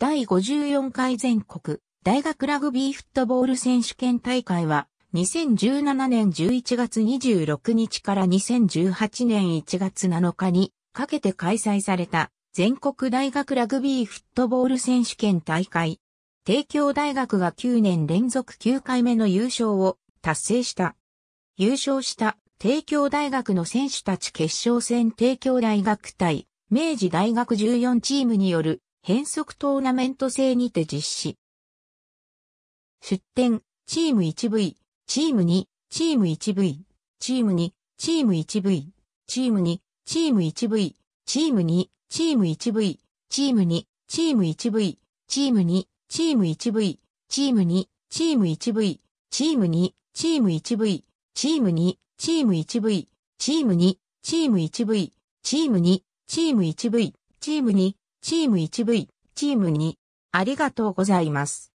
第54回全国大学ラグビーフットボール選手権大会は2017年11月26日から2018年1月7日にかけて開催された全国大学ラグビーフットボール選手権大会。帝京大学が9年連続9回目の優勝を達成した。優勝した帝京大学の選手たち決勝戦帝京大学対明治大学14チームによる変則トーナメント制にて実施。出展、チーム 1V、チーム2、チーム 1V、チーム2、チーム 1V、チーム2、チーム 1V、チーム2、チーム 1V、チーム2、チーム 1V、チーム2、チーム 1V、チーム2、チーム 1V、チーム2、チーム 1V、チーム2、チーム 1V、チーム2、チーム 1V、チーム2、チーム 1V、チーム2、チーム 1V、チーム2、ありがとうございます。